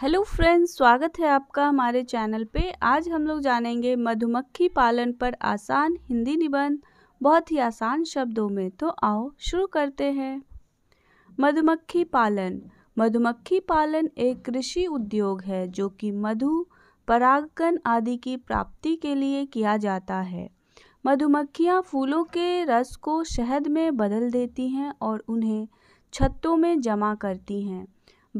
hello friends स्वागत है आपका हमारे चैनल पे आज हम लोग जानेंगे मधुमक्खी पालन पर आसान हिंदी निबंध बहुत ही आसान शब्दों में तो आओ शुरू करते हैं मधुमक्खी पालन मधुमक्खी पालन एक कृषि उद्योग है जो कि मधु परागकण आदि की प्राप्ति के लिए किया जाता है मधुमक्खियाँ फूलों के रस को शहद में बदल देती हैं और उन्हें छत्तों में जमा करती हैं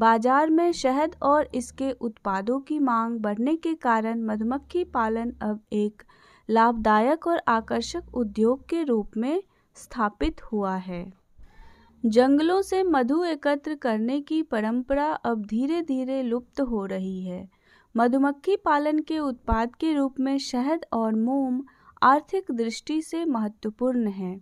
बाजार में शहद और इसके उत्पादों की मांग बढ़ने के कारण मधुमक्खी पालन अब एक लाभदायक और आकर्षक उद्योग के रूप में स्थापित हुआ है जंगलों से मधु एकत्र करने की परंपरा अब धीरे धीरे लुप्त हो रही है मधुमक्खी पालन के उत्पाद के रूप में शहद और मोम आर्थिक दृष्टि से महत्वपूर्ण है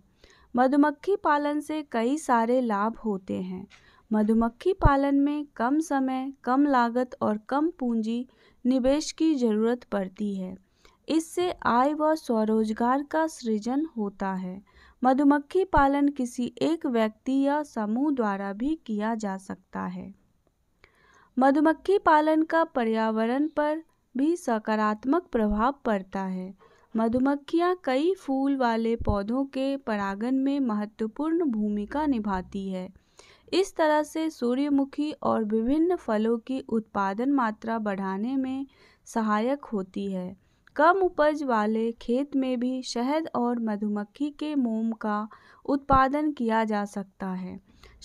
मधुमक्खी पालन से कई सारे लाभ होते हैं मधुमक्खी पालन में कम समय कम लागत और कम पूंजी निवेश की जरूरत पड़ती है इससे आय व स्वरोजगार का सृजन होता है मधुमक्खी पालन किसी एक व्यक्ति या समूह द्वारा भी किया जा सकता है मधुमक्खी पालन का पर्यावरण पर भी सकारात्मक प्रभाव पड़ता है मधुमक्खियां कई फूल वाले पौधों के परागण में महत्वपूर्ण भूमिका निभाती है इस तरह से सूर्यमुखी और विभिन्न फलों की उत्पादन मात्रा बढ़ाने में सहायक होती है कम उपज वाले खेत में भी शहद और मधुमक्खी के मोम का उत्पादन किया जा सकता है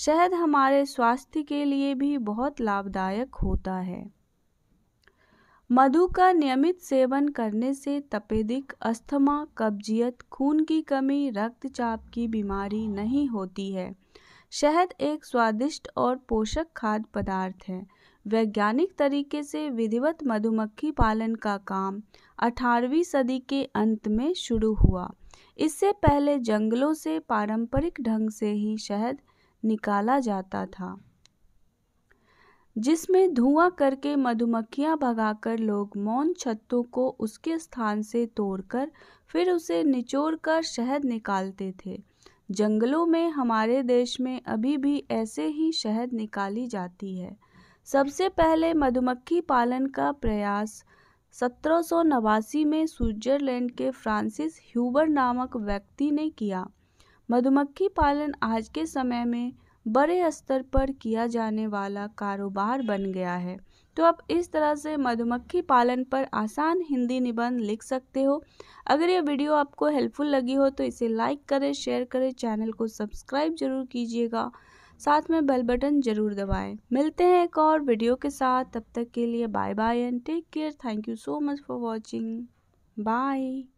शहद हमारे स्वास्थ्य के लिए भी बहुत लाभदायक होता है मधु का नियमित सेवन करने से तपेदिक अस्थमा कब्जियत खून की कमी रक्तचाप की बीमारी नहीं होती है शहद एक स्वादिष्ट और पोषक खाद्य पदार्थ है वैज्ञानिक तरीके से विधिवत मधुमक्खी पालन का काम 18वीं सदी के अंत में शुरू हुआ इससे पहले जंगलों से पारंपरिक ढंग से ही शहद निकाला जाता था जिसमें धुआं करके मधुमक्खियां भगाकर लोग मौन छत्तों को उसके स्थान से तोड़कर फिर उसे निचोड़कर शहद निकालते थे जंगलों में हमारे देश में अभी भी ऐसे ही शहद निकाली जाती है सबसे पहले मधुमक्खी पालन का प्रयास सत्रह में स्विट्जरलैंड के फ्रांसिस ह्यूबर नामक व्यक्ति ने किया मधुमक्खी पालन आज के समय में बड़े स्तर पर किया जाने वाला कारोबार बन गया है तो आप इस तरह से मधुमक्खी पालन पर आसान हिंदी निबंध लिख सकते हो अगर ये वीडियो आपको हेल्पफुल लगी हो तो इसे लाइक करें शेयर करें चैनल को सब्सक्राइब जरूर कीजिएगा साथ में बेल बटन जरूर दबाएं मिलते हैं एक और वीडियो के साथ तब तक के लिए bye bye and take care thank you so much for watching bye